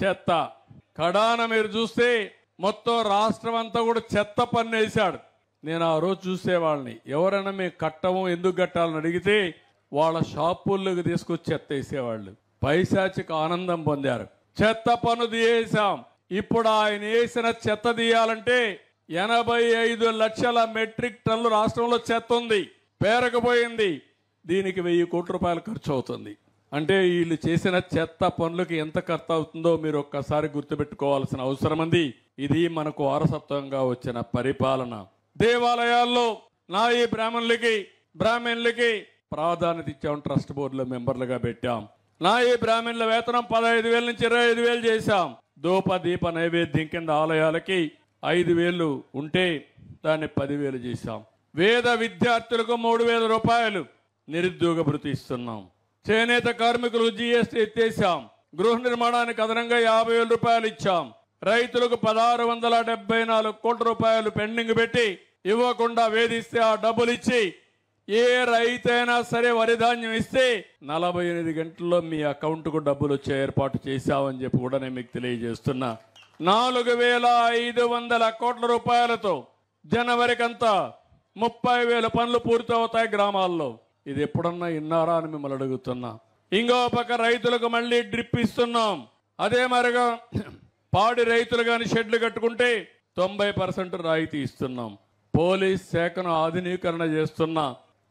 చెత్త కడాన మీరు చూస్తే మొత్తం రాష్ట్రం అంతా కూడా చెత్త పన్నేశాడు నేను ఆ రోజు చూసేవాళ్ళని ఎవరైనా మేము కట్టము ఎందుకు కట్టాలని అడిగితే వాళ్ళ షాపుల్లోకి తీసుకొచ్చి చెత్త వేసేవాళ్ళు పైశాచిక ఆనందం పొందారు చెత్త పన్ను తీయేసాం ఇప్పుడు ఆయన వేసిన చెత్త తీయాలంటే ఎనభై ఐదు లక్షల మెట్రిక్ టన్లు రాష్ట్రంలో చెత్త ఉంది పేరకపోయింది దీనికి వెయ్యి కోట్ల రూపాయలు ఖర్చు అవుతుంది అంటే వీళ్ళు చేసిన చెత్త పనులకి ఎంత ఖర్చు అవుతుందో మీరు ఒక్కసారి గుర్తుపెట్టుకోవాల్సిన అవసరం ఉంది ఇది మనకు వారసత్వంగా వచ్చిన పరిపాలన దేవాలయాల్లో నాయి బ్రాహ్మణులకి బ్రాహ్మణులకి ప్రాధాన్యత ఇచ్చాం ట్రస్ట్ బోర్డులో మెంబర్లుగా పెట్టాం నాయి బ్రాహ్మణుల వేతనం పదహైదు వేల నుంచి ఇరవై ఐదు వేలు చేశాం దూప దీప నైవేద్యం కింద ఆలయాలకి ఐదు వేలు ఉంటే దాన్ని పదివేలు చేశాం వేద విద్యార్థులకు మూడు వేల రూపాయలు నిరుద్యోగ భృతి ఇస్తున్నాం చేనేత కార్మికులకు జీఎస్టీ ఎత్తేసాం గృహ నిర్మాణానికి అదనంగా యాభై వేల రూపాయలు ఇచ్చాం రైతులకు పదహారు వందల డెబ్బై నాలుగు కోట్ల రూపాయలు పెండింగ్ పెట్టి ఇవ్వకుండా వేధిస్తే ఆ డబ్బులు ఇచ్చి ఏ రైతైనా సరే వరిధాన్యం ఇస్తే నలభై ఎనిమిది గంటల్లో మీ అకౌంట్కు డబ్బులు వచ్చే ఏర్పాటు చేశామని చెప్పి కూడా నేను మీకు తెలియజేస్తున్నా నాలుగు వేల ఐదు వందల కోట్ల రూపాయలతో జనవరికంతా ముప్పై వేల పనులు పూర్తవుతాయి గ్రామాల్లో ఇది ఎప్పుడన్నా ఇన్నారా అని మిమ్మల్ని అడుగుతున్నా ఇంకో పక్క రైతులకు మళ్ళీ డ్రిప్ ఇస్తున్నాం అదే మరిగా పాడి రైతులు కానీ షెడ్లు కట్టుకుంటే తొంభై పర్సెంట్ రాయితీ ఇస్తున్నాం పోలీస్ శాఖను ఆధునీకరణ చేస్తున్నా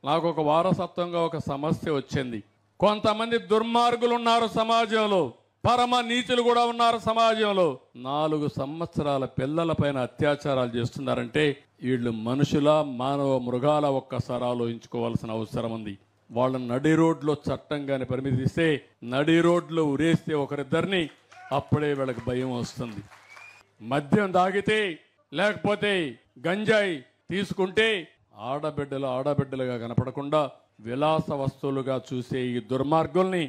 నాకు ఒక వారసత్వంగా ఒక సమస్య వచ్చింది కొంతమంది దుర్మార్గులు ఉన్నారు సమాజంలో పరమ నీతులు కూడా ఉన్నారు సమాజంలో నాలుగు సంవత్సరాల పిల్లలపైన అత్యాచారాలు చేస్తున్నారంటే వీళ్ళు మనుషుల మానవ మృగాల ఒక్కసారి ఆలోచించుకోవాల్సిన అవసరం ఉంది వాళ్ళ నడి రోడ్లో చట్టంగానే పరిమితిస్తే నడి రోడ్లో ఉరేస్తే ఒకరిద్దరిని అప్పుడే వీళ్ళకి భయం వస్తుంది మద్యం తాగితే లేకపోతే గంజాయి తీసుకుంటే ఆడబిడ్డలు ఆడబిడ్డలుగా కనపడకుండా విలాస వస్తువులుగా చూసే ఈ దుర్మార్గుల్ని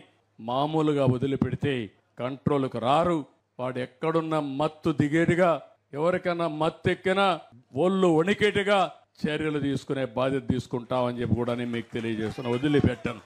మామూలుగా వదిలిపెడితే కంట్రోల్కు రారు వాడు ఎక్కడున్న మత్తు దిగేటిగా ఎవరికైనా మత్తు ఎక్కినా ఒళ్ళు వణికేటిగా చర్యలు తీసుకునే బాధ్యత తీసుకుంటామని చెప్పి కూడా నేను మీకు తెలియజేస్తున్నా వదిలిపెట్టాను